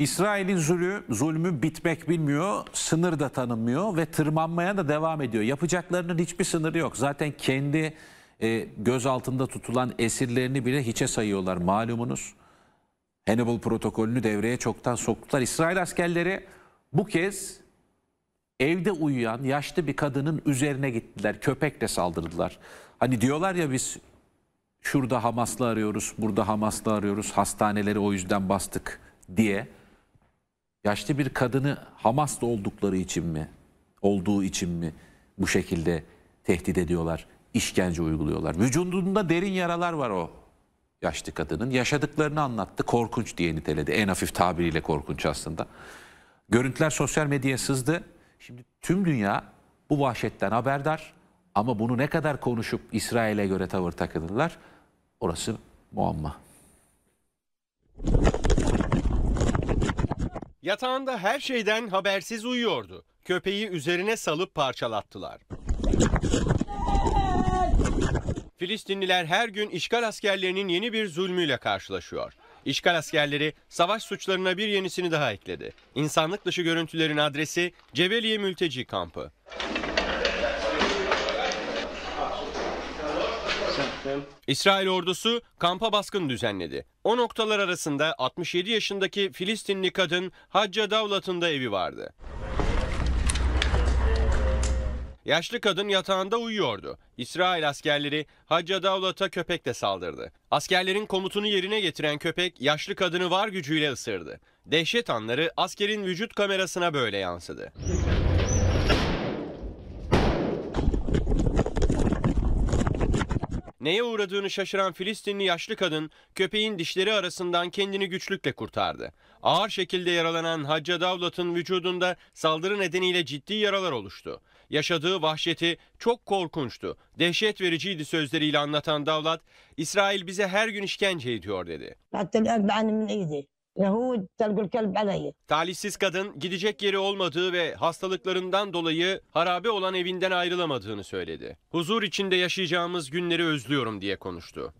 İsrail'in zulmü, zulmü bitmek bilmiyor, sınır da tanımıyor ve tırmanmaya da devam ediyor. Yapacaklarının hiçbir sınırı yok. Zaten kendi e, göz altında tutulan esirlerini bile hiçe sayıyorlar malumunuz. Hannibal protokolünü devreye çoktan soktular. İsrail askerleri bu kez evde uyuyan yaşlı bir kadının üzerine gittiler. Köpekle saldırdılar. Hani diyorlar ya biz şurada Hamas'la arıyoruz, burada Hamas'la arıyoruz, hastaneleri o yüzden bastık diye yaşlı bir kadını Hamas'ta oldukları için mi, olduğu için mi bu şekilde tehdit ediyorlar, işkence uyguluyorlar? Vücudunda derin yaralar var o yaşlı kadının. Yaşadıklarını anlattı, korkunç diye niteledi. En hafif tabiriyle korkunç aslında. Görüntüler sosyal medyaya sızdı. Şimdi tüm dünya bu vahşetten haberdar ama bunu ne kadar konuşup İsrail'e göre tavır takınırlar orası muamma. Yatağında her şeyden habersiz uyuyordu. Köpeği üzerine salıp parçalattılar. Filistinliler her gün işgal askerlerinin yeni bir zulmüyle karşılaşıyor. İşgal askerleri savaş suçlarına bir yenisini daha ekledi. İnsanlık dışı görüntülerin adresi Cebeliye Mülteci Kampı. İsrail ordusu kampa baskın düzenledi. O noktalar arasında 67 yaşındaki Filistinli kadın Hacca Davlat'ın da evi vardı. Yaşlı kadın yatağında uyuyordu. İsrail askerleri Hacca Davlat'a köpek de saldırdı. Askerlerin komutunu yerine getiren köpek yaşlı kadını var gücüyle ısırdı. Dehşet anları askerin vücut kamerasına böyle yansıdı. Neye uğradığını şaşıran Filistinli yaşlı kadın köpeğin dişleri arasından kendini güçlükle kurtardı. Ağır şekilde yaralanan Hacca Davlat'ın vücudunda saldırı nedeniyle ciddi yaralar oluştu. Yaşadığı vahşeti çok korkunçtu, dehşet vericiydi sözleriyle anlatan Davlat, İsrail bize her gün işkence ediyor dedi. Talihsiz kadın gidecek yeri olmadığı ve hastalıklarından dolayı harabe olan evinden ayrılamadığını söyledi. Huzur içinde yaşayacağımız günleri özlüyorum diye konuştu.